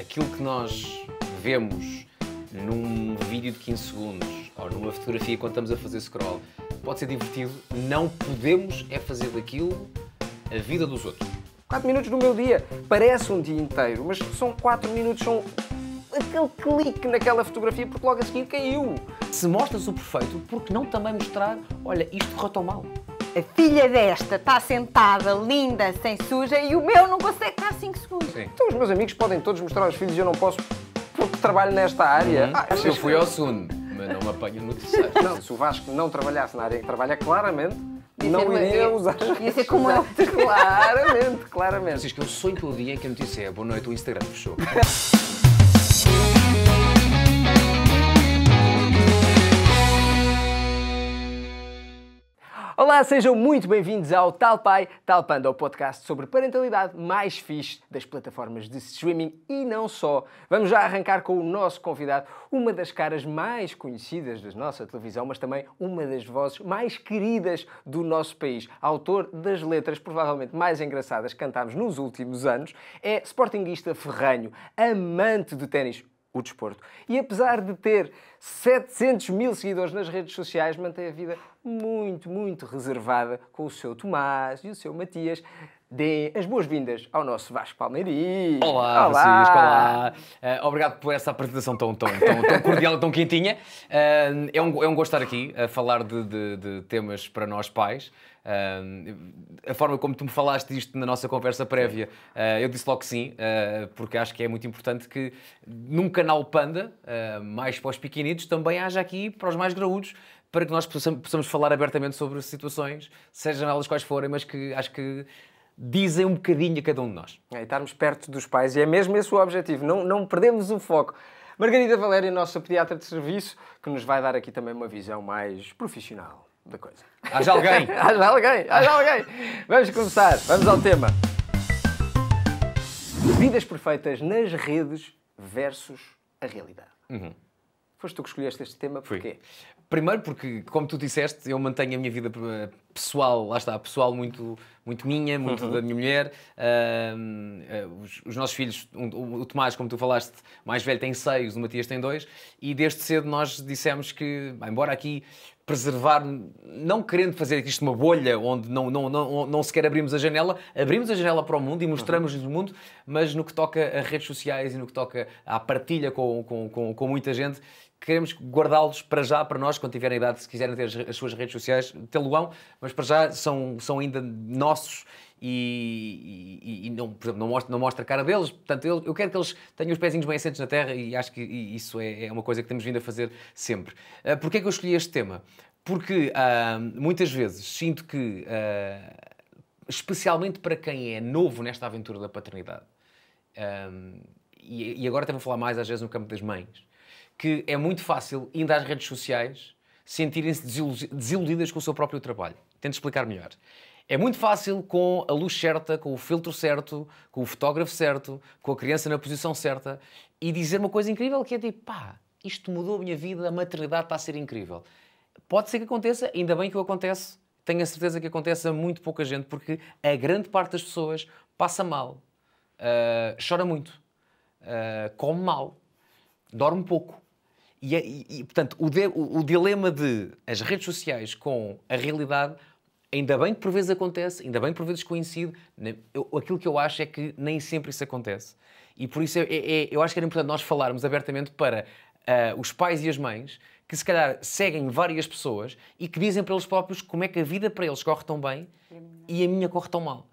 aquilo que nós vemos num vídeo de 15 segundos ou numa fotografia quando estamos a fazer scroll pode ser divertido, não podemos é fazer daquilo a vida dos outros. 4 minutos do meu dia parece um dia inteiro, mas são 4 minutos, são aquele clique naquela fotografia porque logo a seguir caiu. Se mostras o perfeito, porque não também mostrar, olha, isto correu mal. A filha desta está sentada, linda, sem suja, e o meu não consegue 5 segundos. Sim. Então os meus amigos podem todos mostrar aos filhos e eu não posso porque trabalho nesta área. Uhum. Ah, eu fui ao SUN, mas não me apanho no terceiro. Não, se o Vasco não trabalhasse na área que trabalha, claramente não iria usar Ia ser como eu. Claramente, claramente. Francisco, eu sonho todo dia em que a notícia é boa noite, o Instagram fechou. Olá, sejam muito bem-vindos ao Tal Pai, Tal Panda, o podcast sobre parentalidade mais fixe das plataformas de streaming e não só. Vamos já arrancar com o nosso convidado, uma das caras mais conhecidas da nossa televisão, mas também uma das vozes mais queridas do nosso país. Autor das letras provavelmente mais engraçadas que cantámos nos últimos anos, é sportinguista ferranho, amante do ténis o desporto. E apesar de ter 700 mil seguidores nas redes sociais, mantém a vida muito, muito reservada com o seu Tomás e o seu Matias. Deem as boas-vindas ao nosso Vasco Palmeiras. Olá, olá. Francisco, olá. Uh, obrigado por essa apresentação tão, tão, tão, tão cordial, tão quentinha. Uh, é, um, é um gosto estar aqui a falar de, de, de temas para nós pais a forma como tu me falaste disto na nossa conversa prévia, ah, eu disse logo que sim, ah, porque acho que é muito importante que num canal Panda, ah, mais para os pequenitos, também haja aqui para os mais graúdos, para que nós possamos falar abertamente sobre situações, sejam elas quais forem, mas que acho que dizem um bocadinho a cada um de nós. É, estarmos perto dos pais, e é mesmo esse o objetivo, não, não perdemos o foco. Margarida Valéria, nossa pediatra de serviço, que nos vai dar aqui também uma visão mais profissional da coisa. Haja alguém! haja alguém! Haja alguém! Vamos começar, vamos ao tema. Vidas perfeitas nas redes versus a realidade. Uhum. Foste tu que escolheste este tema, porquê? Fui. Primeiro porque, como tu disseste, eu mantenho a minha vida eh, pessoal, lá está, pessoal muito, muito minha, muito uhum. da minha mulher. Uh, os, os, nossos filhos, um, o Tomás, como tu falaste, mais velho tem seis, o Matias tem dois, e desde cedo nós dissemos que, embora aqui preservar, não querendo fazer isto uma bolha onde não, não, não, não sequer abrimos a janela, abrimos a janela para o mundo e mostramos-nos o mundo, mas no que toca a redes sociais e no que toca à partilha com, com, com, com muita gente, queremos guardá-los para já, para nós, quando tiverem idade, se quiserem ter as, as suas redes sociais, tê-lo-ão, mas para já são, são ainda nossos e, e, e, não, por exemplo, não mostra, não mostra a cara deles. Portanto, eu, eu quero que eles tenham os pezinhos bem assentos na terra e acho que isso é, é uma coisa que temos vindo a fazer sempre. Uh, Porquê é que eu escolhi este tema? Porque uh, muitas vezes sinto que, uh, especialmente para quem é novo nesta aventura da paternidade, e, e, agora até vou falar mais às vezes no campo das mães, que é muito fácil, ainda às redes sociais, sentirem-se desiludidas com o seu próprio trabalho. Tento explicar melhor. É muito fácil com a luz certa, com o filtro certo, com o fotógrafo certo, com a criança na posição certa e dizer uma coisa incrível que é tipo, pá, isto mudou a minha vida, a maternidade está a ser incrível. Pode ser que aconteça, ainda bem que o acontece, tenho a certeza que acontece a muito pouca gente, porque a grande parte das pessoas passa mal, uh, chora muito, uh, come mal, dorme pouco, e, é, e, e portanto, o, de, o, o dilema de as redes sociais com a realidade ainda bem que por vezes acontece, ainda bem que por vezes coincide. Né, eu, aquilo que eu acho é que nem sempre isso acontece. E por isso é, é, é eu acho que era importante nós falarmos abertamente para uh, os pais e as mães que se calhar seguem várias pessoas e que dizem para eles próprios como é que a vida para eles corre tão bem e a minha corre tão mal.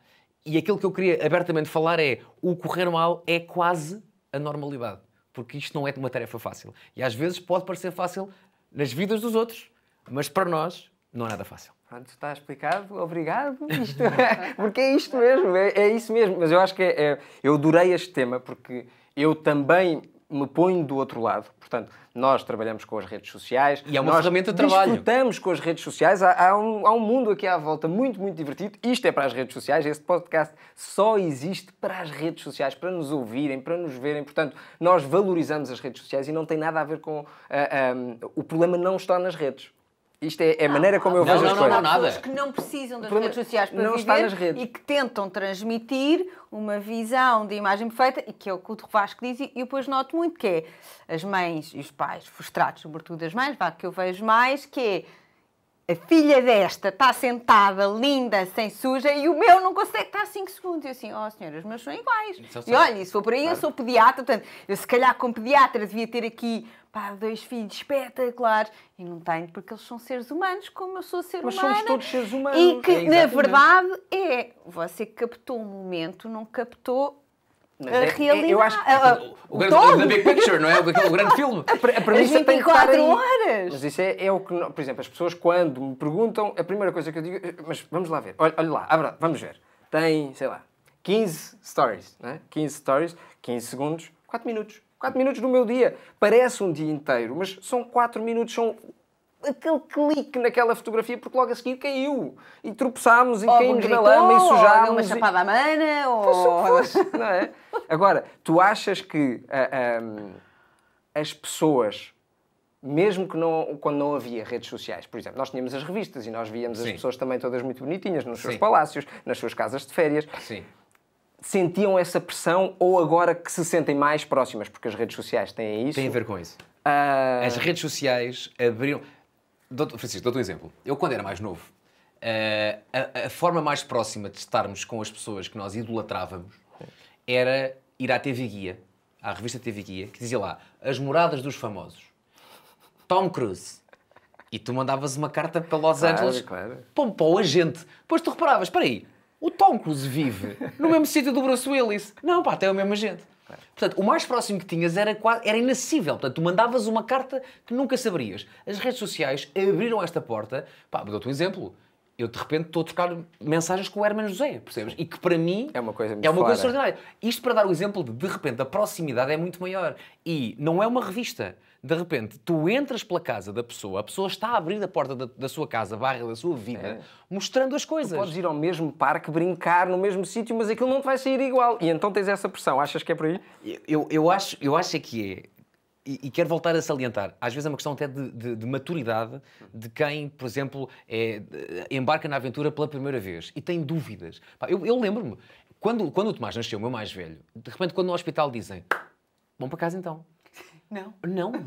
E aquilo que eu queria abertamente falar é o correr mal é quase a normalidade porque isto não é uma tarefa fácil. E às vezes pode parecer fácil nas vidas dos outros, mas para nós não é nada fácil. Pronto, está explicado, obrigado. Isto é, porque é isto mesmo, é, é, isso mesmo. Mas eu acho que é, é eu adorei este tema porque eu também me ponho do outro lado. Portanto, nós trabalhamos com as redes sociais. E é uma nós ferramenta de trabalho. Disfrutamos com as redes sociais. Há, há, um, há um mundo aqui à volta muito, muito divertido. Isto é para as redes sociais. Este podcast só existe para as redes sociais, para nos ouvirem, para nos verem. Portanto, nós valorizamos as redes sociais e não tem nada a ver com. Uh, ah, um, ah, o problema não está nas redes. Isto é, é a maneira como eu não, vejo não, as coisas. Não, não, nada. que não precisam das redes sociais para não viver nas redes. e que tentam transmitir uma visão de imagem perfeita, e que é o que o Vasco diz, e eu depois noto muito, que é as mães e os pais, frustrados, sobretudo as mães, vá, que eu vejo mais, que é a filha desta está sentada, linda, sem suja, e o meu não consegue estar 5 segundos. E eu assim, ó oh, senhora, os meus são iguais. Então, e olha, se for por aí, claro. eu sou pediatra, portanto, eu se calhar como pediatra devia ter aqui pá, dois filhos espetaculares. E não tenho, porque eles são seres humanos, como eu sou ser Mas humana. Mas somos todos seres humanos. E que, é, na verdade, é você captou o um momento, não captou mas a é, realidade. É, eu acho que, uh, o, grande, todo. The Big Picture, não é? O, o grande filme. A, a premissa As 24 tem que horas! mas isso é, é, o que. Por exemplo, as pessoas quando me perguntam, a primeira coisa que eu digo. Eh, mas vamos lá ver. Olha, olha lá, abra, vamos ver. Tem, sei lá, 15 stories, né? 15 stories, 15 segundos, 4 minutos. 4 minutos do meu dia. Parece um dia inteiro, mas são 4 minutos, são aquele clique naquela fotografia, porque logo a seguir caiu. E tropeçámos e ou caímos gritou, na lama e sujámos. Ou uma chapada à mana, ou... Fosse, fosse, assim. não é? Agora, tu achas que uh, ah, um, as pessoas, mesmo que não, quando não havia redes sociais, por exemplo, nós tínhamos as revistas e nós víamos Sim. as pessoas também todas muito bonitinhas nos Sim. seus palácios, nas suas casas de férias. Sim. Sentiam essa pressão ou agora que se sentem mais próximas, porque as redes sociais têm isso? Tem a ver com isso. Uh... As redes sociais abriram. Francisco, dou-te um exemplo. Eu, quando era mais novo, eh, a, a, forma mais próxima de estarmos com as pessoas que nós idolatrávamos era ir à TV Guia, à revista TV Guia, que dizia lá As Moradas dos Famosos. Tom Cruise. E tu mandavas uma carta para Los claro, Angeles claro. para o agente. Depois tu reparavas, espera aí, o Tom Cruise vive no mesmo sítio do Bruce Willis. Não, pá, tem o mesmo agente. Portanto, o mais próximo que tinhas era, quase, era inacessível. Portanto, tu mandavas uma carta que nunca saberias. As redes sociais abriram esta porta. Pá, dou-te um exemplo. Eu, de repente, estou a trocar mensagens com o Herman José, percebes? E que, para mim, é uma coisa, é uma coisa extraordinária. Isto para dar o exemplo de, de repente, a proximidade é muito maior. E não é uma revista de repente, tu entras pela casa da pessoa, a pessoa está a abrir a porta da, da sua casa, barra da sua vida, é. mostrando as coisas. Tu podes ir ao mesmo parque, brincar no mesmo sítio, mas aquilo não te vai sair igual. E então tens essa pressão. Achas que é por aí? Eu, eu, acho, eu acho é que é. E, e, quero voltar a salientar, às vezes é uma questão até de, de, de maturidade de quem, por exemplo, é, embarca na aventura pela primeira vez e tem dúvidas. eu, eu lembro-me, quando, quando o Tomás nasceu, o meu mais velho, de repente, quando no hospital dizem: Vão para casa então. Não. Não.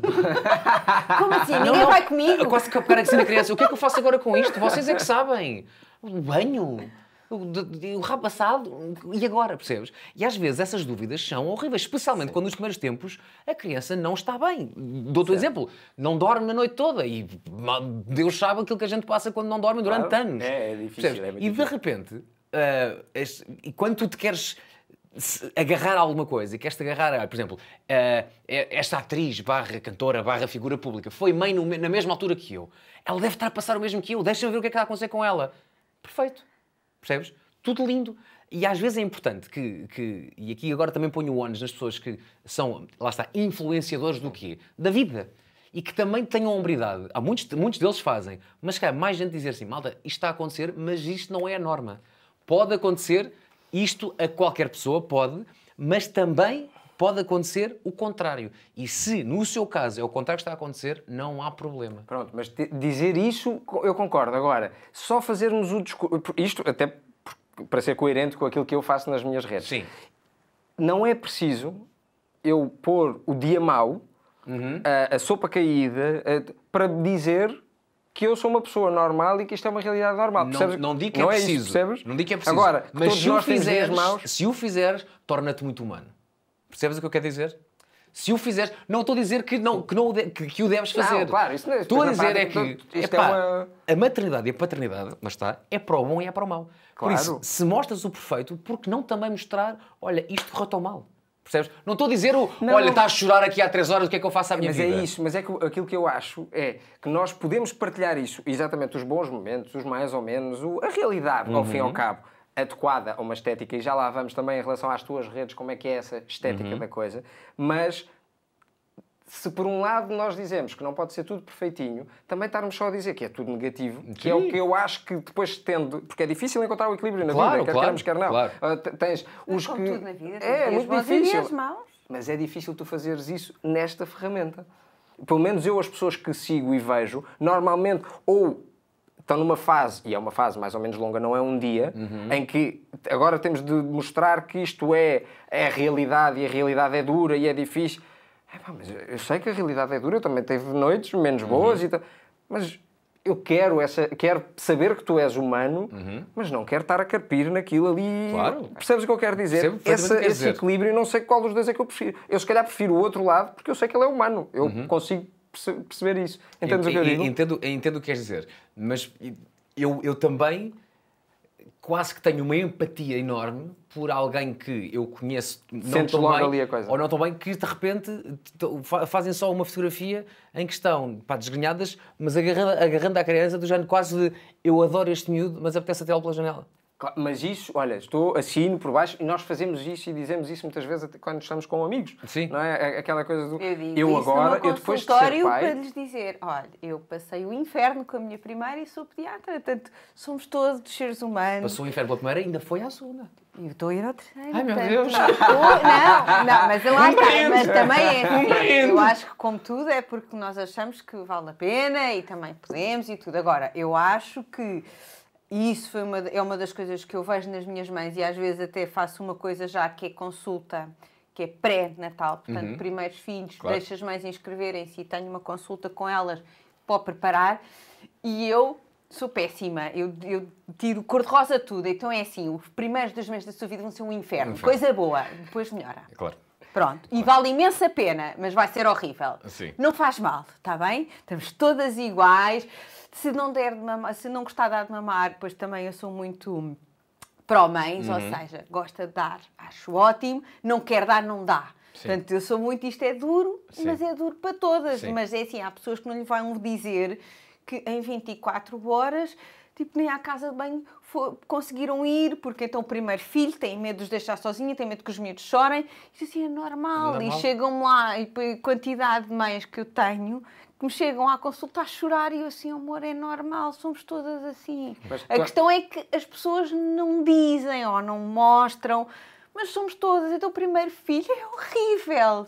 Como assim? Ninguém não, não. vai comigo? Quase que eu cara que na criança. O que é que eu faço agora com isto? Vocês é que sabem. O banho. O, de, o rabo assado, e agora, percebes? E às vezes essas dúvidas são horríveis, especialmente Sim. quando nos primeiros tempos a criança não está bem. Dou-te um exemplo, não dorme a noite toda e Deus sabe aquilo que a gente passa quando não dorme durante claro. anos. É, é difícil, é E difícil. de repente, uh, este, e quando tu te queres agarrar alguma coisa e queres-te agarrar, por exemplo, eh, é, esta atriz barra cantora barra figura pública foi mãe na mesma altura que eu. Ela deve estar a passar o mesmo que eu. Deixa-me ver o que é que está a acontecer com ela. Perfeito. Percebes? Tudo lindo. E às vezes é importante que, que e aqui agora também ponho o ónus nas pessoas que são, lá está, influenciadores do quê? Da vida. E que também tenham hombridade. Há muitos, muitos deles fazem. Mas cá, mais gente dizer assim, malta, isto está a acontecer, mas isto não é a norma. Pode acontecer, isto a qualquer pessoa pode, mas também pode acontecer o contrário. E se, no seu caso, é o contrário que está a acontecer, não há problema. Pronto, mas dizer isso, eu concordo. Agora, só fazermos o discurso... Isto até para ser coerente com aquilo que eu faço nas minhas redes. Sim. Não é preciso eu pôr o dia mau, uhum. a, a, sopa caída, a, para dizer que eu sou uma pessoa normal e que isto é uma realidade normal. Não, percebes? não digo que não é, preciso. É isso, percebes? Não digo que é preciso. Agora, mas se o, fizeres, maus... se o fizeres, torna-te muito humano. Percebes o que eu quero dizer? Se o fizeres, não estou a dizer que, não, que, não, que, que o deves fazer. Não, claro, isso não é Estou a dizer é que epá, é, é uma... a maternidade e a paternidade, mas está, é para o bom e é para o mau. Claro. Por isso, se mostras o perfeito, por que não também mostrar, olha, isto correu tão mal? Percebes? Não estou a dizer o, não, olha, está a chorar aqui há três horas, o que é que eu faço à minha mas é vida? Mas é isso, mas é que aquilo que eu acho é que nós podemos partilhar isso, exatamente os bons momentos, os mais ou menos, o, a realidade, uhum. ao fim e ao uhum. cabo, adequada a uma estética, e já lá vamos também em relação às tuas redes, como é que é essa estética uhum. da coisa, mas se por um lado nós dizemos que não pode ser tudo perfeitinho, também estarmos só a dizer que é tudo negativo, Sim. que é o que eu acho que depois tendo, porque é difícil encontrar o equilíbrio na claro, vida, quer claro, queremos, quer não. Claro. Uh, tens os que. Tudo na vida, é, é muito difícil. Mas é difícil tu fazeres isso nesta ferramenta. Pelo menos eu, as pessoas que sigo e vejo, normalmente ou estão numa fase, e é uma fase mais ou menos longa, não é um dia, uhum. em que agora temos de mostrar que isto é, é a realidade e a realidade é dura e é difícil. É mas eu, sei que a realidade é dura, eu também teve noites menos uhum. boas uhum. e tal. Mas eu quero, essa, quero saber que tu és humano, uhum. mas não quero estar a carpir naquilo ali. Claro. Percebes o que eu quero dizer? Esse, que esse equilíbrio, não sei qual dos dois é que eu prefiro. Eu, se calhar, prefiro o outro lado, porque eu sei que ele é humano. Eu uhum. consigo perceber isso. Entendes o que eu digo? Entendo, entendo o que queres dizer. Mas eu, eu também quase que tenho uma empatia enorme por alguém que eu conheço não Sente tão bem, ou não tão bem, que de repente fazem só uma fotografia em que estão pá, desgrenhadas, mas agarrando, agarrando à criança do género quase de eu adoro este miúdo, mas apetece até tela pela janela. Mas isso, olha, estou assino por baixo e nós fazemos isso e dizemos isso muitas vezes quando estamos com amigos. Sim. Não é? é aquela coisa do. Eu, digo eu agora, eu depois de ser pai... para lhes dizer: olha, eu passei o inferno com a minha primeira e sou pediatra, portanto, somos todos seres humanos. Passou o inferno pela primeira e ainda foi à segunda. Eu estou a ir ao terceiro. Ai, meu portanto, Deus! Não, não, não, mas eu lá está, mas também é. Assim, Compreendo. Eu acho que, como tudo, é porque nós achamos que vale a pena e também podemos e tudo. Agora, eu acho que e isso foi uma, é uma das coisas que eu vejo nas minhas mães e às vezes até faço uma coisa já que é consulta, que é pré-natal, portanto, uhum. primeiros filhos, claro. deixo as mães inscreverem-se e tenho uma consulta com elas para preparar. E eu sou péssima, eu, eu tiro cor-de-rosa tudo, então é assim, os primeiros dois meses da sua vida vão ser um inferno, inferno. coisa boa, depois melhora. É claro. Pronto, e vale imensa pena, mas vai ser horrível. Sim. Não faz mal, está bem? Estamos todas iguais. Se não, der de mamar, se não gostar de dar de mamar, pois também eu sou muito pró-mães, uhum. ou seja, gosta de dar, acho ótimo, não quer dar, não dá. Sim. Portanto, eu sou muito, isto é duro, Sim. mas é duro para todas. Sim. Mas é assim, há pessoas que não lhe vão dizer que em 24 horas tipo, nem à casa de banho conseguiram ir, porque então o primeiro filho tem medo de os deixar sozinha, tem medo que os miúdos chorem. Isso assim é normal. normal. E chegam lá, e a quantidade de mães que eu tenho, que me chegam à consulta a chorar e eu assim, amor, é normal, somos todas assim. Mas, a questão é que as pessoas não dizem ou não mostram, mas somos todas. Então o primeiro filho é horrível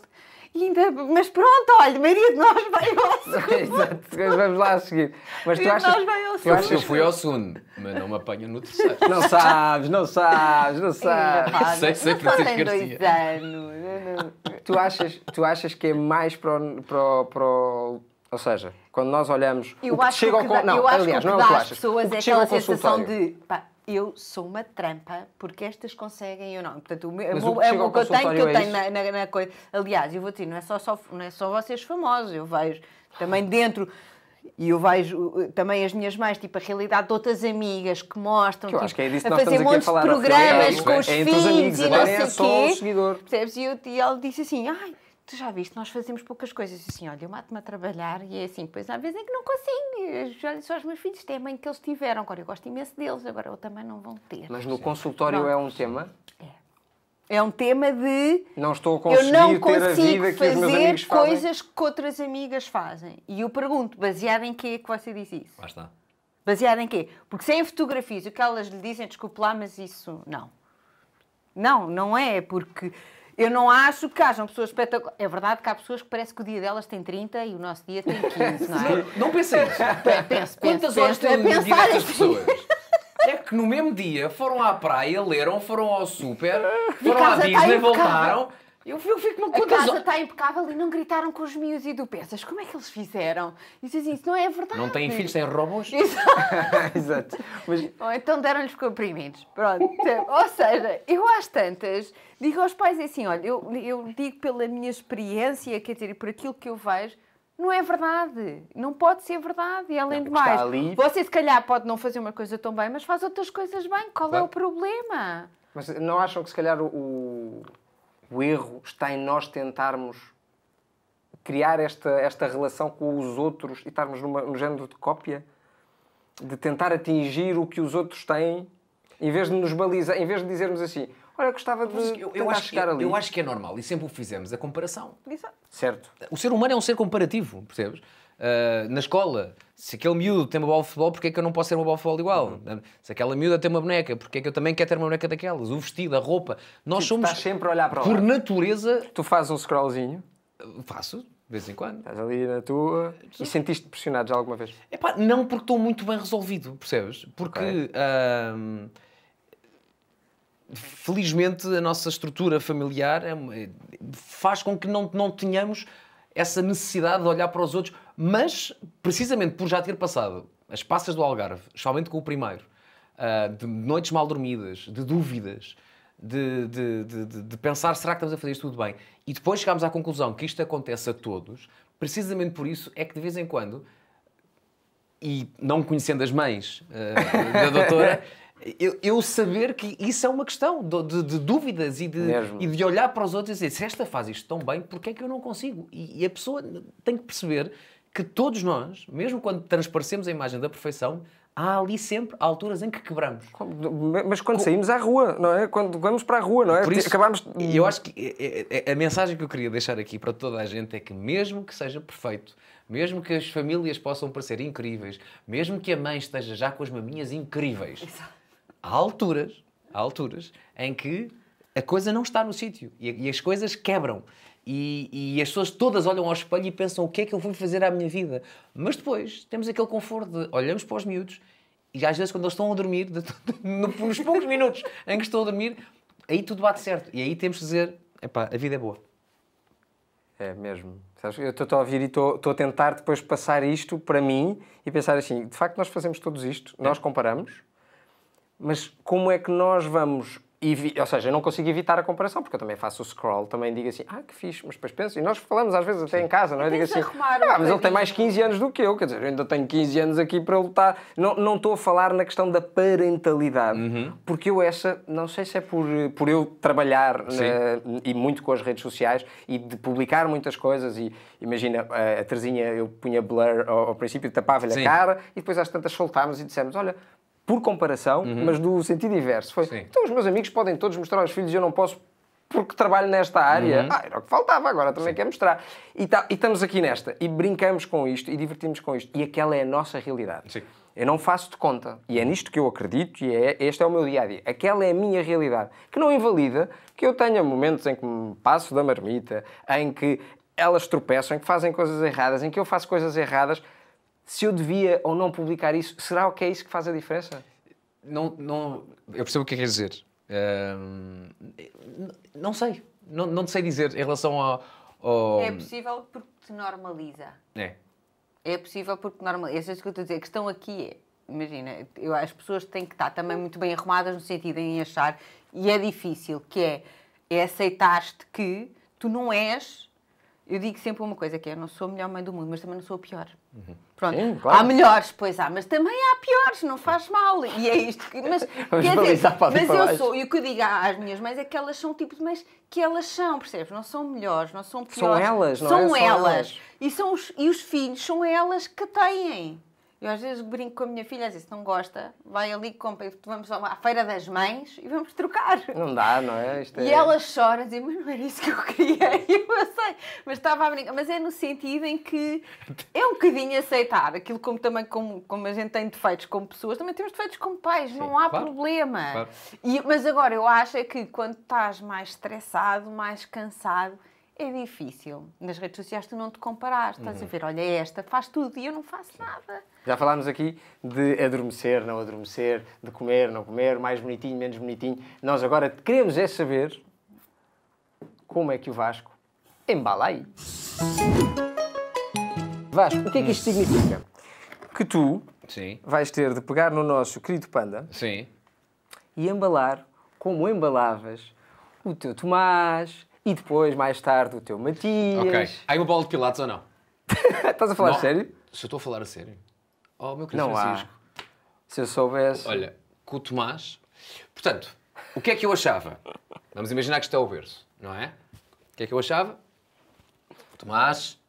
ainda, mas pronto, olha, de nós vai ao segundo. Exato, vamos lá a seguir. Mas tu achas, nós vai ao segundo. Eu, eu fui ao segundo, mas não me apanho no terceiro. Não sabes, não sabes, não sabes. Não, sei, sei não só tem dois anos. tu, achas, tu achas que é mais para o, para, para ou seja, quando nós olhamos. Eu o que acho chega que ao, dá, não, aliás, não é o que tu achas. pessoas o que é aquela sensação de. Pá, eu sou uma trampa, porque estas conseguem, eu não. Portanto, o, meu, o, é o que eu tenho, que eu é tenho é na, na, na, coisa. Aliás, eu vou dizer, não é só, só, não é só vocês famosos, eu vejo também dentro. E eu vejo uh, uh, também as minhas mães, tipo, a realidade de outras amigas que mostram, que tipo, que é a fazer montes de é? programas é com os é filhos amigos, e não sei o é quê. E, eu, e ela disse assim, ai, tu já viste, nós fazemos poucas coisas. Assim, olha, eu mato-me a trabalhar e é assim, pois há vezes em que não consigo. Olha só os meus filhos, têm a mãe que eles tiveram. Agora eu gosto imenso deles, agora eu também não vão ter. Mas no consultório é um tema? É. É um tema de. Não estou a conseguir eu não consigo fazer coisas que outras amigas fazem. E eu pergunto, baseado em que é que você diz isso? Lá está. Baseado em quê? Porque sem é fotografias, o que elas lhe dizem, desculpe lá, mas isso não. Não, não é, porque eu não acho que hajam pessoas espetaculares. É verdade que há pessoas que parece que o dia delas tem 30 e o nosso dia tem 15, não é? Não, não pensei Penso, Quantas penso, horas têm de vida estas pessoas? É que no mesmo dia foram à praia, leram, foram ao super, foram à tá Disney, voltaram. Eu, eu fico-me com A casa está impecável e não gritaram com os miúdos e tu pensas, como é que eles fizeram? E dizes, assim, isso não é verdade. Não têm filhos, têm robôs. Exato. Mas... Ou então deram-lhes comprimidos. Pronto. Ou seja, eu às tantas digo aos pais assim, olha, eu, eu digo pela minha experiência, quer dizer, por aquilo que eu vejo, não é verdade. Não pode ser verdade. E além de mais, ali... você se calhar pode não fazer uma coisa tão bem, mas faz outras coisas bem. Qual claro. é o problema? Mas não acham que se calhar o, o erro está em nós tentarmos criar esta, esta relação com os outros e estarmos numa, num género de cópia, de tentar atingir o que os outros têm, em vez de nos balizar, em vez de dizermos assim, olha, gostava de eu, eu acho chegar que, é, ali. Eu acho que é normal e sempre o fizemos, a comparação. Certo. O ser humano é um ser comparativo, percebes? Eh, na escola. Se aquele miúdo tem uma bola de futebol, porque é que eu não posso ter uma bola de futebol igual? Uhum. Né? Se aquela miúda tem uma boneca, porque é que eu também quero ter uma boneca daquelas? O vestido, a roupa. Nós tipo, somos. Estás sempre a olhar para Por natureza. Tu fazes um scrollzinho? Eh, faço. De vez em quando. Estás ali na tua. E sentiste pressionado já alguma vez? Epá, não, porque estou muito bem resolvido, percebes? Porque. Okay. felizmente, a nossa estrutura familiar é, faz com que não, não tenhamos essa necessidade de olhar para os outros, mas precisamente por já ter passado as passas do Algarve, especialmente com o primeiro, uh, de noites mal dormidas, de dúvidas, de, de, de, de, pensar será que estamos a fazer isto tudo bem, e depois chegámos à conclusão que isto acontece a todos, precisamente por isso é que de vez em quando e não conhecendo as mães uh, da doutora, Eu, eu, saber que isso é uma questão de, de, de dúvidas e de, e de, olhar para os outros e dizer se esta faz isto tão bem, porquê é que eu não consigo? E, e, a pessoa tem que perceber que todos nós, mesmo quando transparecemos a imagem da perfeição, há ali sempre alturas em que quebramos. Mas quando Com... saímos à rua, não é? Quando vamos para a rua, não é? Por isso, Acabamos... Eu acho que eh, eh, eh, a mensagem que eu queria deixar aqui para toda a gente é que mesmo que seja perfeito, mesmo que as famílias possam parecer incríveis, mesmo que a mãe esteja já com as maminhas incríveis... Exato há alturas, há alturas em que a coisa não está no sítio e, e, as coisas quebram. E, e, as pessoas todas olham ao espelho e pensam o que é que eu vou fazer à minha vida. Mas depois temos aquele conforto de olhamos para os miúdos e às vezes quando eles estão a dormir, de, de, nos poucos minutos em que estão a dormir, aí tudo bate certo. E aí temos de dizer, epá, a vida é boa. É mesmo. Eu estou a ouvir e estou a tentar depois passar isto para mim e pensar assim, de facto nós fazemos todos isto, é. nós comparamos, mas como é que nós vamos ou seja, eu não consigo evitar a comparação, porque eu também faço o scroll, também digo assim, ah, que fixe, mas depois penso, e nós falamos às vezes até Sim. em casa, não é? Digo assim, ah, mas ele tem mais 15 anos do que eu, quer dizer, eu ainda tenho 15 anos aqui para lutar. Não, não estou a falar na questão da parentalidade, uhum. porque eu essa, não sei se é por, por eu trabalhar na, né, e muito com as redes sociais e de publicar muitas coisas, e imagina, a, a eu punha blur ao, ao princípio, tapava-lhe a cara, e depois às tantas soltámos e dissemos, olha, por comparação, uhum. mas do sentido inverso. Foi, Sim. então os meus amigos podem todos mostrar aos filhos e eu não posso porque trabalho nesta área. Uhum. Ah, era o que faltava, agora também Sim. quer mostrar. E, tá, e estamos aqui nesta, e brincamos com isto, e divertimos com isto, e aquela é a nossa realidade. Sim. Eu não faço de conta, e é nisto que eu acredito, e é, este é o meu dia a dia. Aquela é a minha realidade, que não invalida que eu tenha momentos em que me passo da marmita, em que elas tropeçam, em que fazem coisas erradas, em que eu faço coisas erradas se eu devia ou não publicar isso, será o que é isso que faz a diferença? Não, não, eu percebo o que é que quer dizer. não sei. Não, não sei dizer em relação ao, ao... É possível porque te normaliza. É. É possível porque normaliza. é isso que eu estou a dizer. A questão aqui é imagina, eu, as pessoas têm que estar também muito bem arrumadas no sentido em achar, e é difícil, que é, é aceitar-te que tu não és eu digo sempre uma coisa, que é, eu não sou a melhor mãe do mundo, mas também não sou a pior. Uhum. Pronto, Sim, claro. há melhores, pois há, mas também há piores, não faz mal. E é isto que... Mas, quer dizer, mas eu sou, e o que eu digo às minhas mães é que elas são o tipo de mães que elas são, percebes? Não são melhores, não são piores. São elas, não é? são é? São elas. elas. E, são os, e os filhos são elas que têm. Eu às vezes brinco com a minha filha, se não gosta, vai ali, compra, vamos à feira das mães e vamos trocar. Não dá, não é? Isto é... E ela chora, diz, mas não era isso que eu queria. E eu sei, mas estava a brincar. Mas é no sentido em que é um bocadinho aceitar aquilo como também, como, como a gente tem defeitos como pessoas, também temos defeitos como pais, Sim, não há claro, problema. Claro. E, mas agora, eu acho é que quando estás mais estressado, mais cansado, é difícil. Nas redes sociais tu não te comparas, estás uhum. a ver, olha esta, faz tudo e eu não faço Sim. nada. Já falámos aqui de adormecer, não adormecer, de comer, não comer, mais bonitinho, menos bonitinho. Nós agora queremos é saber como é que o Vasco embala aí. Vasco, o que é que isto hum. significa? Que tu Sim. vais ter de pegar no nosso querido panda Sim. e embalar como embalavas o teu Tomás, e depois, mais tarde, o teu Matias. Ok. Há aí uma bola de Pilates ou não? Estás a falar não. sério? Se eu estou a falar a sério. Oh, meu querido Francisco. Há. Se eu soubesse. Olha, com o Tomás. Portanto, o que é que eu achava? Vamos imaginar que isto é o verso, não é? O que é que eu achava? Tomás.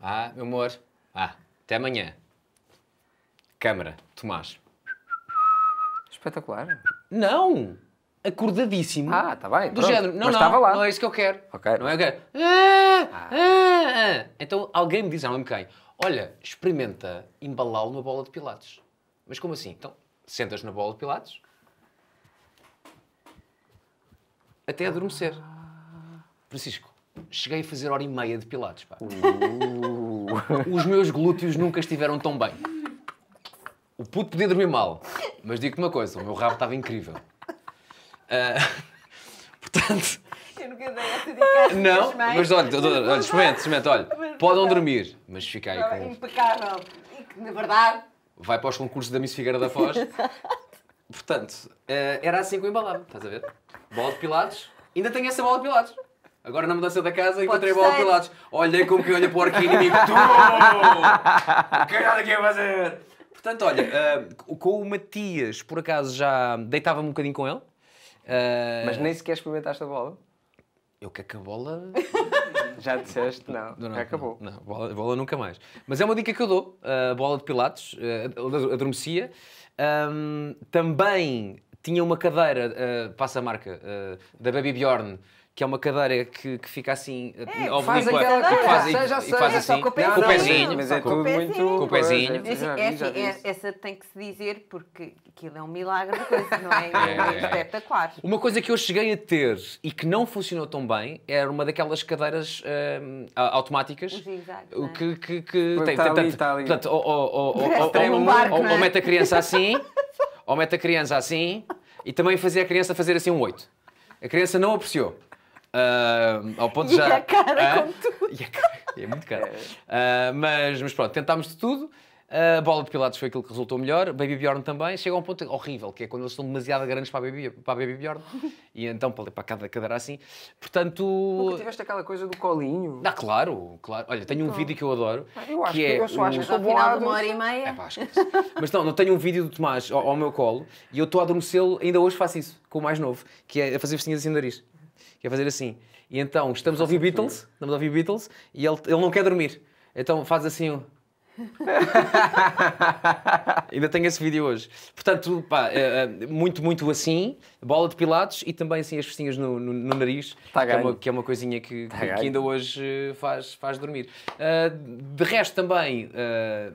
Ah, meu amor. Ah, até amanhã. Câmara, Tomás. Espetacular. Não! acordadíssimo. Ah, está bem. Do pronto. género, não, não, não, lá. não é isso que eu quero. Okay. Não é o que eu é. quero. Ah ah, ah, ah, ah. então alguém me diz, não me quem, olha, experimenta embalá-lo na bola de pilates. Mas como assim? Então, sentas na bola de pilates até adormecer. Francisco, cheguei a fazer hora e meia de pilates, pá. Uh. Os meus glúteos nunca estiveram tão bem. O puto podia dormir mal, mas digo-te uma coisa, o meu rabo estava incrível. Uh, portanto. Eu nunca dei essa dica Não, mas, mas olha, olha, desmento olha. Podem dormir, mas fica aí com. Impecável. E que, na verdade. Vai para os concursos da Miss Figueira da Foz. Portanto, ah, era assim que eu embalava, estás a ver? Bola de Pilates. Ainda tenho essa bola de Pilates. Agora na mudança da casa Pode encontrei ser. bola de Pilates. Olhei como que olha para o arco inimigo. Tu! O que é que ia fazer? Portanto, olha, ah, com o Matias, por acaso já deitava-me um bocadinho com ele. Ah, Mas nem sequer experimentaste a bola? Eu que a bola. Já disseste, não. não, não já acabou. Não, não, bola, bola nunca mais. Mas é uma dica que eu dou: a ah, bola de Pilatos, ah, adormecia. Um, também tinha uma cadeira, uh, passa a marca, uh, da Baby Bjorn, que é uma cadeira que, que fica assim eh, é, oblíqua, faz aquela, e faz, e, e faz é assim, é com o pezinho, mas é tudo muito com o pezinho. essa tem que se dizer porque aquilo é um milagre de coisa, não é? é? é. espetacular. Uma coisa que eu cheguei a ter e que não funcionou tão bem era uma daquelas cadeiras hum, automáticas Exato, que, que, que tem, ou mete a criança assim ou mete a criança assim e também fazia a criança fazer assim um 8. A criança não apreciou. Uh, ao ponto e já. A é cara, ah, e a é cara, é muito cara. Uh, mas, mas pronto, tentámos de tudo. A bola de Pilatos foi aquilo que resultou melhor, Baby Bjorn também. Chega a um ponto horrível, que é quando eles são demasiado grandes para a Baby, para a Baby Bjorn. E então, para, para cada cadeira assim. Portanto. Nunca tiveste aquela coisa do colinho? Ah, claro, claro. Olha, tenho um então, vídeo que eu adoro. Ah, eu acho que, é eu só acho o... que final de uma hora e meia. É, pá, é Mas não, não tenho um vídeo do Tomás ao, ao meu colo e eu estou a adormecê-lo, ainda hoje faço isso, com o mais novo, que é fazer festinhas assim no nariz. Que é fazer assim. E então, estamos a ouvir Beatles, estamos a ouvir Beatles e ele, ele não quer dormir. Então faz assim Ainda tenho esse vídeo hoje. Portanto, pá, é, é, muito, muito assim, bola de pilates e também assim as festinhas no, no, no nariz, tá que, é uma, que, é uma, coisinha que, tá que, que ainda hoje eh, faz, faz dormir. Uh, de resto também,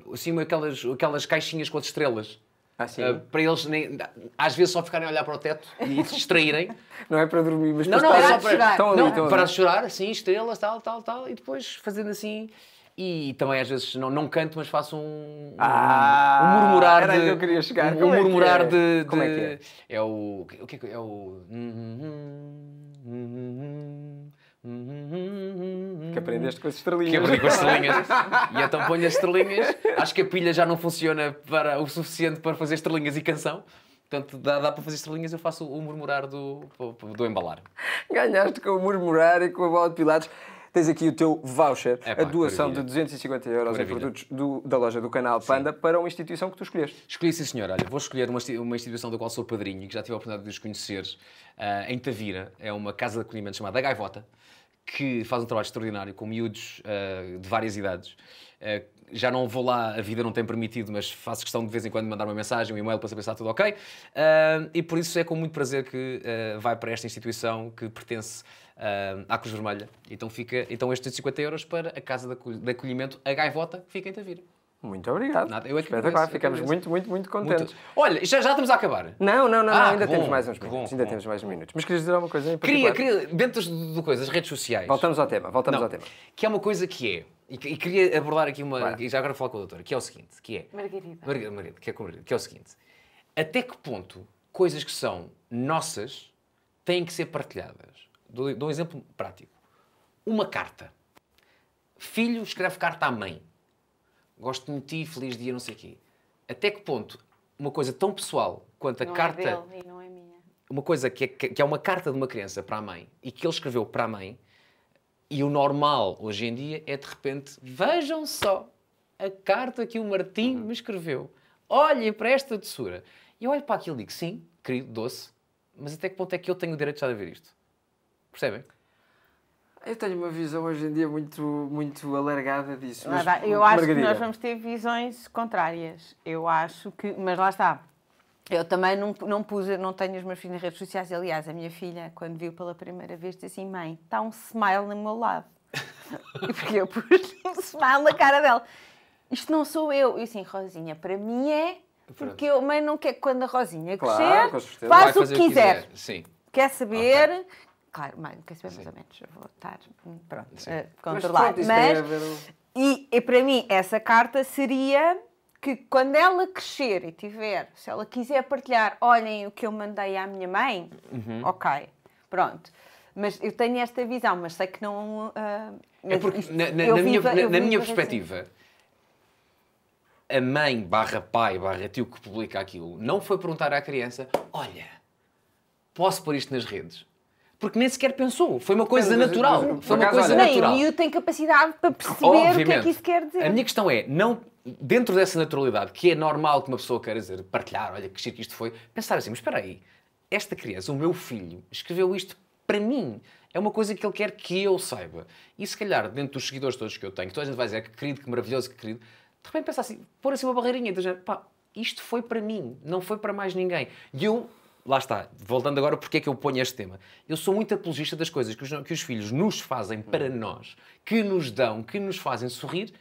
uh, assim, aquelas, aquelas caixinhas com as estrelas. uh, para eles nem, às vezes só ficarem a olhar para o teto e se distraírem. não é para dormir, mas não, não, é só para, chorar. ali, não, é para chorar, assim, estrelas, tal, tal, tal, e depois fazendo assim e também às vezes não, não canto, mas faço um, ah, um, murmurar. Era de, que eu queria chegar. Um, é murmurar de, é? de, Como é que é? É o. O que é que é? o. Hum, hum, hum, que aprendeste com as estrelinhas. Que aprendi com as estrelinhas. e então ponho as estrelinhas. Acho que a pilha já não funciona para, o suficiente para fazer estrelinhas e canção. Portanto, dá, dá para fazer estrelinhas, eu faço o murmurar do, do embalar. Ganhaste com o murmurar e com a bola de Pilates. Tens aqui o teu voucher, a doação de 250 euros em produtos do, da loja do canal Panda sim. para uma instituição que tu escolheste. Escolhi, sim, senhor. Olha, vou escolher uma, uma instituição da qual sou padrinho e que já tive a oportunidade de os conhecer uh, em Tavira. É uma casa de acolhimento chamada Gaivota, que faz um trabalho extraordinário com miúdos uh, de várias idades. Uh, já não vou lá, a vida não tem permitido, mas faço questão de vez em quando mandar uma mensagem, um e-mail para saber se está tudo ok. Uh, e por isso é com muito prazer que uh, vai para esta instituição que pertence uh, à Cruz Vermelha. Então, fica, então estes 50 euros para a Casa de Acolhimento A Gaivota, fica em Tavira. Muito obrigado. Nada, eu é Espetacular, ficamos muito, muito, muito contentes. Muito. Olha, já, já estamos a acabar. Não, não, não, ah, ainda bom, temos mais uns minutos. Bom, ainda bom. temos mais minutos. Mas querias dizer alguma coisa em queria, queria, dentro do, do coisa, as redes sociais. Voltamos ao tema, voltamos não, ao tema. Que é uma coisa que é, e, e queria abordar aqui uma, e já agora falo com a doutora, que é o seguinte, que é... Margarida. Margarida, Margarida que, é, que é o seguinte, até que ponto coisas que são nossas têm que ser partilhadas? Dou, dou um exemplo prático. Uma carta. Filho escreve carta à mãe gosto de ti, feliz dia, não sei o quê. Até que ponto uma coisa tão pessoal quanto a não é carta. É dele não é minha. Uma coisa que é, que é uma carta de uma criança para a mãe e que ele escreveu para a mãe, e o normal hoje em dia é de repente: vejam só a carta que o Martim uhum. me escreveu. Olhem para esta doçura. E eu olho para aquilo e digo: sim, querido, doce, mas até que ponto é que eu tenho o direito de estar a ver isto? Percebem? Eu tenho uma visão hoje em dia muito, muito alargada disso. Mas, eu acho Margarida. que nós vamos ter visões contrárias. Eu acho que. Mas lá está. Eu também não, não pus, não tenho os meus filhos nas redes sociais. Aliás, a minha filha, quando viu pela primeira vez, disse assim: mãe, está um smile no meu lado. Porque eu pus um smile na cara dela. Isto não sou eu. E assim, Rosinha, para mim é. Porque eu, mãe, não quer que quando a Rosinha crescer, claro, faz o que quiser. quiser. Sim. Quer saber okay. Claro, mãe, não quer saber mais ou menos. vou estar, hum, pronto, uh, controlado. Mas, Mas e, e para mim, essa carta seria que quando ela crescer e tiver, se ela quiser partilhar, olhem o que eu mandei à minha mãe, uhum. ok, pronto. Mas eu tenho esta visão, mas sei que não. Uh, é porque, isto, na, na, na, minha, na, na minha perspectiva, assim a mãe barra pai barra tio que publica aquilo não foi perguntar à criança: Olha, posso pôr isto nas redes? porque nem sequer pensou. Foi uma coisa natural. Foi uma coisa nem, natural. E eu tenho capacidade para perceber Obviamente. o que é que isso quer dizer. A minha questão é, não, dentro dessa naturalidade, que é normal que uma pessoa queira dizer, partilhar, olha que chique isto foi, pensar assim, mas espera aí, esta criança, o meu filho, escreveu isto para mim. É uma coisa que ele quer que eu saiba. E se calhar, dentro dos seguidores todos que eu tenho, que toda a gente vai dizer ah, que querido, que maravilhoso, que querido, de repente pensar assim, pôr assim uma barreirinha, de género, pá, isto foi para mim, não foi para mais ninguém. E eu lá está, voltando agora, porque é que eu ponho este tema? Eu sou muito apologista das coisas que os, que os filhos nos fazem para nós, que nos dão, que nos fazem sorrir,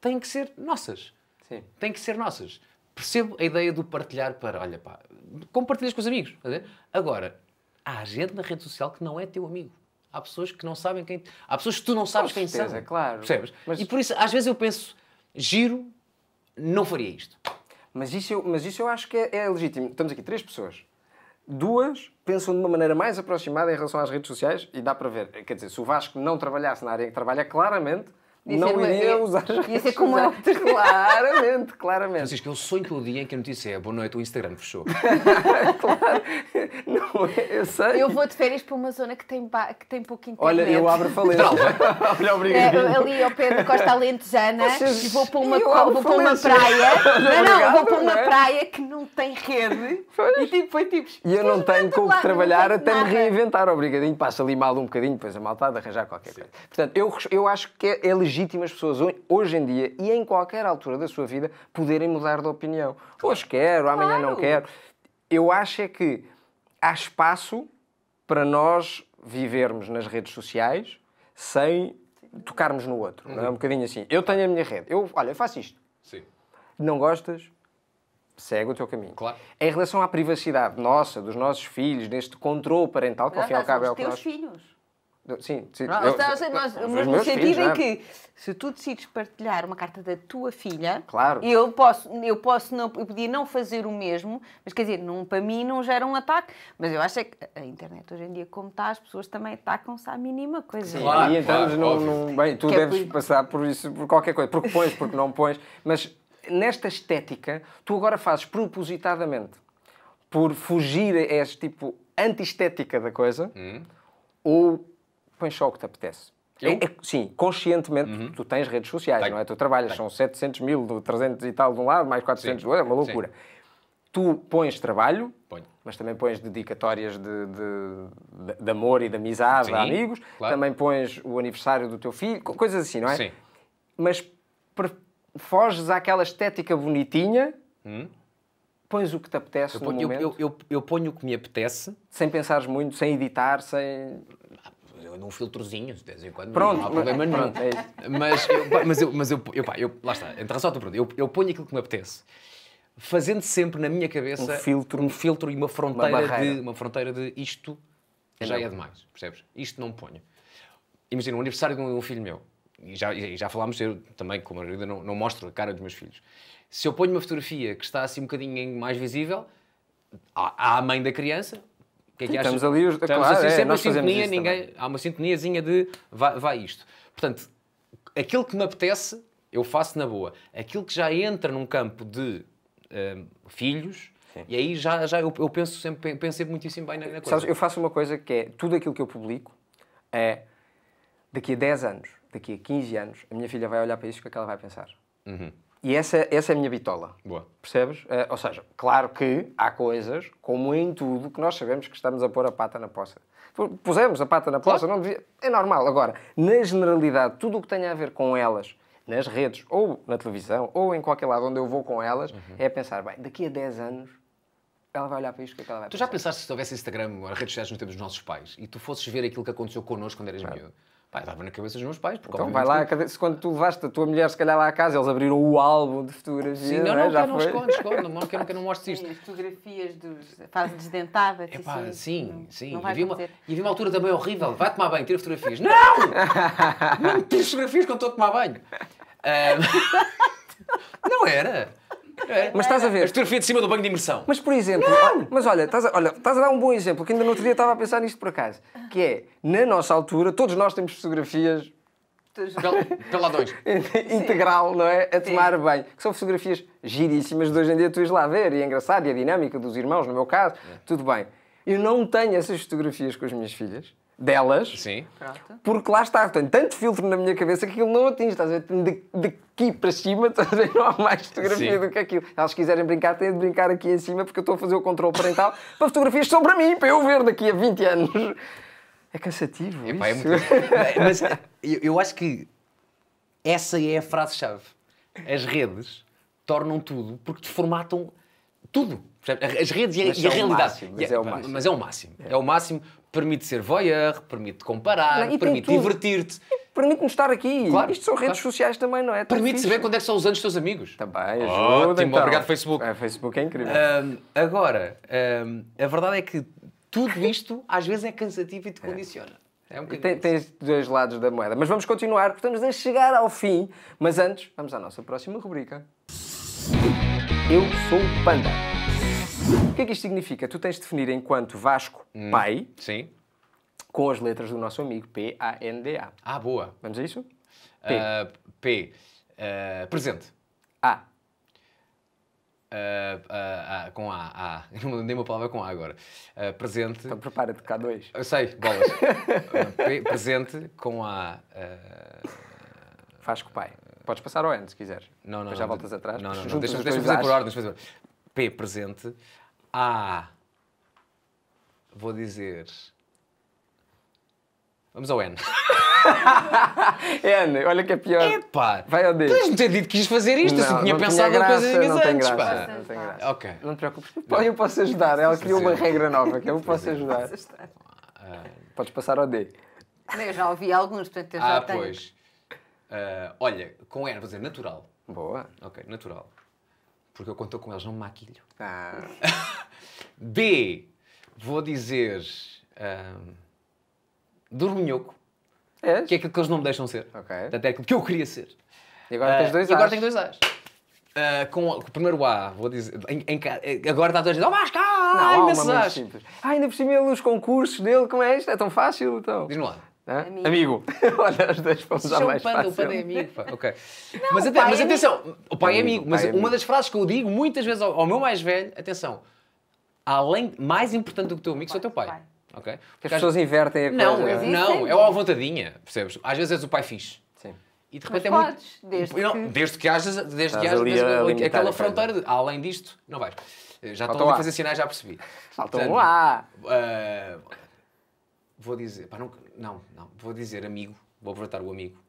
têm que ser nossas. Sim. Têm que ser nossas. Percebo a ideia do partilhar para, olha pá, compartilhas com os amigos. Agora, há gente na rede social que não é teu amigo. Há pessoas que não sabem quem. Há pessoas que tu não sabes com quem são. É claro. Percebes? Mas... E por isso, às vezes eu penso, giro, não faria isto. Mas isso, eu, mas isso eu acho que é, é legítimo. Estamos aqui três pessoas Duas pensam de uma maneira mais aproximada em relação às redes sociais e dá para ver. Quer dizer, se o Vasco não trabalhasse na área em que trabalha, claramente não iria usar as redes ser como eu. Claramente, claramente. Francisco, eu sonho pelo dia em que a notícia é boa noite, o Instagram fechou. claro. Não, é? eu sei. Eu vou de férias para uma zona que tem, que tem pouco internet. Olha, eu abro falência. Olha, obrigado. É, ali ao pé da Costa Alentejana e vou para uma, vou para uma praia. Não, não, vou para uma é? praia que não tem rede. E tipo, foi tipo... E eu não tenho com o que trabalhar até me reinventar. Obrigadinho, passa ali mal um bocadinho, depois a malta de arranjar qualquer coisa. Portanto, eu, eu acho que é legítimo é legítimas pessoas hoje em dia e em qualquer altura da sua vida poderem mudar de opinião. Hoje quero, claro. amanhã não quero. Eu acho é que há espaço para nós vivermos nas redes sociais sem tocarmos no outro. Uhum. Não é um bocadinho assim. Eu tenho a minha rede. Eu, olha, eu faço isto. Sim. Não gostas? Segue o teu caminho. Claro. Em relação à privacidade nossa, dos nossos filhos, deste controle parental, que ao fim e ao cabo é o que nós... filhos. Sim, sim. Ah, eu, nós, mas no sentido filhos, em que se tu decides partilhar uma carta da tua filha, claro. eu posso, eu posso não, eu podia não fazer o mesmo, mas quer dizer, não, para mim não gera um ataque. Mas eu acho é que a internet hoje em dia, como está, as pessoas também atacam-se à mínima coisa. Sim, claro, e entramos claro, num, Bem, tu que é deves é por... passar por isso, por qualquer coisa, porque pões, porque não pões, mas nesta estética, tu agora fazes propositadamente por fugir a este tipo anti-estética da coisa, hum. ou põe só o que te apetece. É, é, sim, conscientemente, uhum. tu tens redes sociais, Tem. não é? Tu trabalhas, Tem. são 700 mil, 300 e tal de um lado, mais 400 sim. do outro, é uma loucura. Sim. Tu pões trabalho, Ponho. mas também pões dedicatórias de, de, de, de amor e de amizade sim, a amigos, claro. também pões o aniversário do teu filho, coisas assim, não é? Sim. Mas foges àquela estética bonitinha, hum? pões o que te apetece eu ponho, no momento. Eu, eu, eu, ponho o que me apetece. Sem pensares muito, sem editar, sem eu ando um filtrozinho de vez em quando. Pronto, não há problema é nenhum. Pronto, é mas, eu, mas, eu, mas eu, eu, pá, eu, lá está, entre razão pronto, eu, eu ponho aquilo que me apetece, fazendo sempre na minha cabeça um filtro, um filtro e uma fronteira, uma de, uma fronteira de isto já é, é demais, percebes? Isto não ponho. Imagina, o um aniversário de um, de um, filho meu, e já, e já falámos, eu também, como a Margarida, não, não mostro a cara dos meus filhos. Se eu ponho uma fotografia que está assim um bocadinho mais visível, à, há a mãe da criança, que é que estamos ali, os... estamos claro, assim, é, sempre nós uma sintonia, ninguém, há uma sintoniazinha de vai, vai isto. Portanto, aquilo que me apetece, eu faço na boa. Aquilo que já entra num campo de um, eh, filhos, Sim. e aí já, já eu, eu, penso sempre, penso sempre muitíssimo bem na, na coisa. Sabes, eu faço uma coisa que é, tudo aquilo que eu publico é, daqui a 10 anos, daqui a 15 anos, a minha filha vai olhar para isso e o que é que ela vai pensar? Uhum. E essa, essa é a minha bitola. Boa. Percebes? Uh, ou seja, claro que há coisas, como em tudo, que nós sabemos que estamos a pôr a pata na poça. Pusemos a pata na poça, claro. não devia... é normal. Agora, na generalidade, tudo o que tem a ver com elas, nas redes, ou na televisão, ou em qualquer lado onde eu vou com elas, uhum. é pensar, bem, daqui a 10 anos, ela vai olhar para isto, que, é que ela vai Tu pensar? já pensaste se houvesse Instagram, redes sociais no tempo dos nossos pais, e tu fosses ver aquilo que aconteceu connosco quando eras claro. miúdo? Pá, dava na cabeça dos meus pais. Porque, então vai lá, que... se quando tu levaste a tua mulher, se calhar lá à casa, eles abriram o álbum de fotografias. Sim, não, é? não, já não, esconde, esconde, não, que nunca não mostres isto. Sim, as fotografias dos, fase desdentada. É pá, sim, sim. E vi, uma, e vi uma altura também horrível, vai tomar banho, tira fotografias. Não! não tires fotografias quando estou a tomar banho. Um... não era. É. Mas estás a ver. A fotografia de cima do banho de imersão. Mas, por exemplo, mas olha, estás a, olha, estás a dar um bom exemplo, que ainda no outro dia estava a pensar nisto por acaso, que é, na nossa altura, todos nós temos fotografias pela Peladões. integral, não é? A tomar bem. Que são fotografias giríssimas de hoje em dia, tu és lá ver, e é engraçado, e a é dinâmica dos irmãos, no meu caso, é. tudo bem. Eu não tenho essas fotografias com as minhas filhas, delas, Sim. porque lá está, tenho tanto filtro na minha cabeça que aquilo não atinge, estás a ver? De, aqui para cima, estás a ver? Não há mais fotografia Sim. do que aquilo. Elas quiserem brincar, têm de brincar aqui em cima, porque eu estou a fazer o controle parental para fotografias são para mim, para eu ver daqui a 20 anos. É cansativo Epá, é isso. É muito... Mas eu, eu acho que essa é a frase-chave. As redes tornam tudo, porque te formatam tudo. As redes e, mas e é a realidade. Máximo, mas, é, é o máximo. mas é o máximo. É, é o máximo permite ser voyeur, permite comparar, não, permite divertir-te. Permite-nos estar aqui. Claro, Isto são redes claro. sociais também, não é? Tá permite fixe. saber quando é que são os anos dos teus amigos. Também, tá ajuda. Ótimo, então. obrigado Facebook. É, Facebook é incrível. Um, agora, um, a verdade é que tudo isto às vezes é cansativo e te é. condiciona. É. é um tem, tem dois lados da moeda. Mas vamos continuar, porque estamos a chegar ao fim. Mas antes, vamos à nossa próxima rubrica. Eu sou o Panda. O que é que isto significa? Tu tens de definir enquanto Vasco hum, pai. Sim. Com as letras do nosso amigo P-A-N-D-A. Ah, boa. Vamos a isso? P. Uh, P. Uh, presente. A. Uh, com A, A. Eu não mandei uma palavra com A agora. presente. Então prepara-te, k dois. Eu sei, bolas. P, presente com A. Vasco pai. Podes passar ao N se quiseres. Não, não. já não, voltas atrás. Não, não, não. Deixa-me fazer por ordem. P presente, há. Vou dizer. Vamos ao N. N, olha que é pior. Epá! Vai ao D. Tu me ter dito que quis fazer isto, não, tinha pensado em coisas antes, não tem graça, pá. Não tem graça. Ah, ok. Não te preocupes. Não. Eu posso ajudar, ela criou uma regra nova que eu posso ajudar. Ah. Podes passar ao D. Eu já ouvi alguns, portanto eu já ah, tenho. Ah, pois. Uh, olha, com N, vou dizer natural. Boa. Ok, natural porque eu conto com eles, não me maquilho. Ah. B, vou dizer um, dorminhoco, é. que é aquilo que eles não me deixam ser. Ok. é aquilo que eu queria ser. E agora uh, tens dois A's. E agora tenho dois A's. Uh, com, o primeiro A, vou dizer. Em, em, eh, agora está a dizer, oh, mas cá! Não, ai, há uma Ah, ainda por cima ele, os concursos dele, como é isto? É tão fácil, então. Diz-me lá. Né? É amigo. amigo. Olha, as duas fomos Chumpando, mais fácil. o pai é amigo. ok. Não, mas, mas é atenção, amigo. o pai é amigo. Mas é uma das frases que eu digo muitas vezes ao, ao, meu mais velho, atenção, além, mais importante do que o teu amigo, pai, sou o teu pai. pai. Okay? Porque as pessoas invertem a não, coisa. Não, não, é uma vontadinha, percebes? Às vezes és o pai fixe. E de repente mas é podes, muito. Desde, não, que... desde que hajas, desde que hajas aquela fronteira de além disto, não vais. Já estou estão a fazer sinais, já percebi. Faltam Portanto, lá. Uh, vou dizer, pá, não, não, não, vou dizer amigo, vou aproveitar o amigo.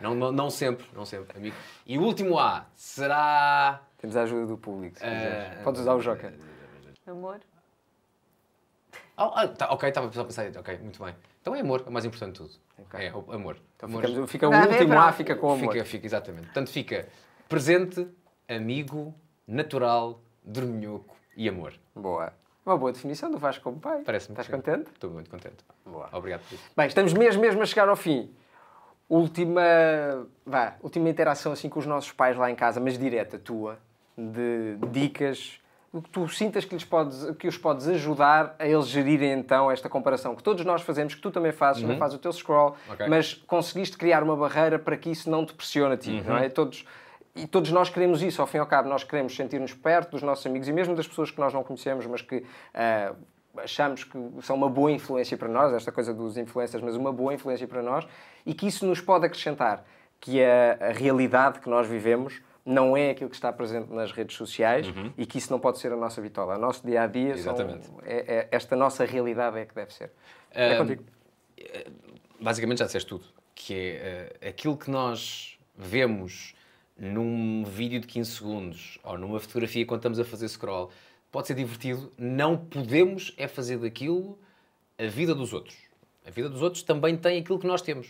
Não, não, não sempre, não sempre, amigo. E o último A será. Temos a ajuda do público, se eh, quiseres. Podes usar o Joker. Amor. ah, ah tá, ok, estava a pensar, ok, muito bem. Então é amor, é o mais importante de tudo. Okay. É o amor. Então amor. Fica, fica o é último A, fica com o amor. Fica, fica, exatamente. Portanto, fica presente, amigo, natural, dorminhoco e amor. Boa. Uma boa definição do Vasco como pai. Parece-me. Estás contente? Estou muito contente. Boa. Obrigado por isso. Bem, estamos mesmo, mesmo a chegar ao fim. Última, vá, última interação assim com os nossos pais lá em casa, mas direta, tua, de dicas, o que tu sintas que, lhes podes, que os podes ajudar a eles gerirem então esta comparação que todos nós fazemos, que tu também fazes, uhum. não fazes o teu scroll, okay. mas conseguiste criar uma barreira para que isso não te pressione a ti, uhum. não é? Todos e todos nós queremos isso, ao fim e ao cabo, nós queremos sentir-nos perto dos nossos amigos e mesmo das pessoas que nós não conhecemos, mas que uh, achamos que são uma boa influência para nós, esta coisa dos influencers, mas uma boa influência para nós, e que isso nos pode acrescentar que a, a realidade que nós vivemos não é aquilo que está presente nas redes sociais uhum. e que isso não pode ser a nossa vitória. O nosso dia a dia, são, é, é, esta nossa realidade é que deve ser. Um, é eh, Basicamente já disseste tudo, que é uh, aquilo que nós vemos num vídeo de 15 segundos ou numa fotografia quando estamos a fazer scroll, pode ser divertido. Não podemos é fazer daquilo a vida dos outros. A vida dos outros também tem aquilo que nós temos,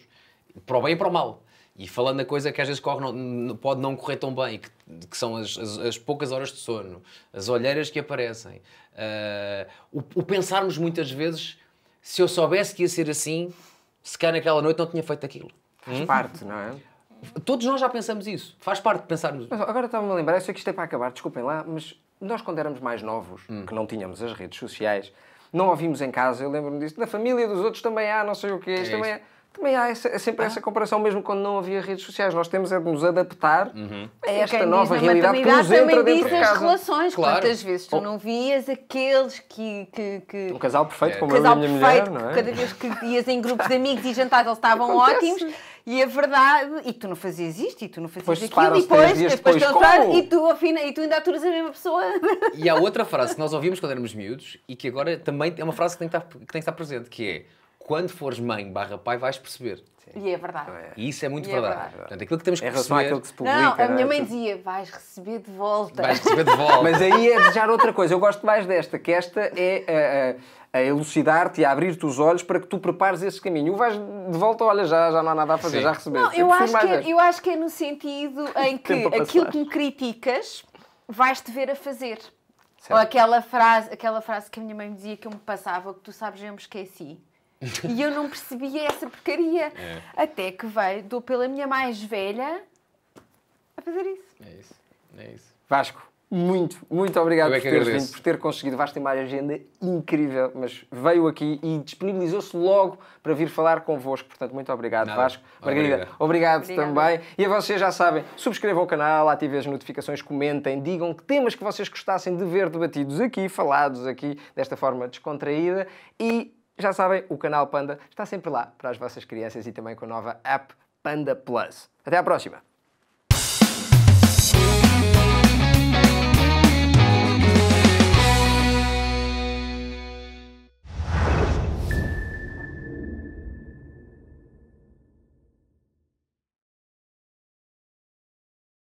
para o bem e para o mal. E falando da coisa que às vezes corre, não, pode não correr tão bem, que, que são as, as, as, poucas horas de sono, as olheiras que aparecem, uh, o, o, pensarmos muitas vezes, se eu soubesse que ia ser assim, se calhar naquela noite não tinha feito aquilo. Faz hum? parte, não é? Todos nós já pensamos isso. Faz parte de pensarmos. Mas agora estava-me a lembrar, eu sei que isto é para acabar, desculpem lá, mas nós quando éramos mais novos, hum. que não tínhamos as redes sociais, não ouvimos em casa, eu lembro-me disso, na família dos outros também há, não sei o quê, é também há. Também há essa, é sempre ah. essa comparação, mesmo quando não havia redes sociais. Nós temos é de nos adaptar uhum. a esta Quem nova realidade que nos entra dentro de casa. relações. Claro. Quantas vezes tu oh. não vias aqueles que... que, que... Um casal perfeito, é. como casal eu e a minha perfeito, mulher, não é? Cada vez que ias em grupos de amigos e jantares, eles estavam Acontece. ótimos e a verdade, e tu não fazias isto, e tu não fazias depois aquilo, e depois, depois, depois e tu, afina, e tu ainda aturas a mesma pessoa. E há outra frase que nós ouvimos quando éramos miúdos e que agora também é uma frase que tem que estar, que tem que estar presente, que é quando fores mãe barra pai, vais perceber. Sim. E é verdade. É? E isso é muito é verdade. É verdade. Portanto, aquilo que temos que é perceber... Aquilo que se publica, não, a é? minha mãe dizia, vais receber de volta. Vais receber de volta. Mas aí é desejar outra coisa. Eu gosto mais desta, que esta é... Uh, uh, a elucidar-te e a abrir-te os olhos para que tu prepares esse caminho. O vais de volta, olha, já, já não há nada a fazer, Sim. já recebeste. Não, eu, acho, que é, eu acho que é no sentido em que aquilo que me criticas vais-te ver a fazer. Certo. Ou aquela frase, aquela frase que a minha mãe me dizia que eu me passava, que tu sabes, eu me esqueci. e eu não percebia essa porcaria. É. Até que veio, dou pela minha mais velha a fazer isso. É isso, é isso. Vasco, muito, muito obrigado é por, é vindo, por ter conseguido. Vasco tem uma agenda incrível, mas veio aqui e disponibilizou-se logo para vir falar convosco. Portanto, muito obrigado, Nada. Vasco. Margarida, obrigado, obrigado, obrigado também. E a vocês já sabem, subscrevam o canal, ativem as notificações, comentem, digam que temas que vocês gostassem de ver debatidos aqui, falados aqui, desta forma descontraída. E já sabem, o canal Panda está sempre lá para as vossas crianças e também com a nova app Panda Plus. Até à próxima!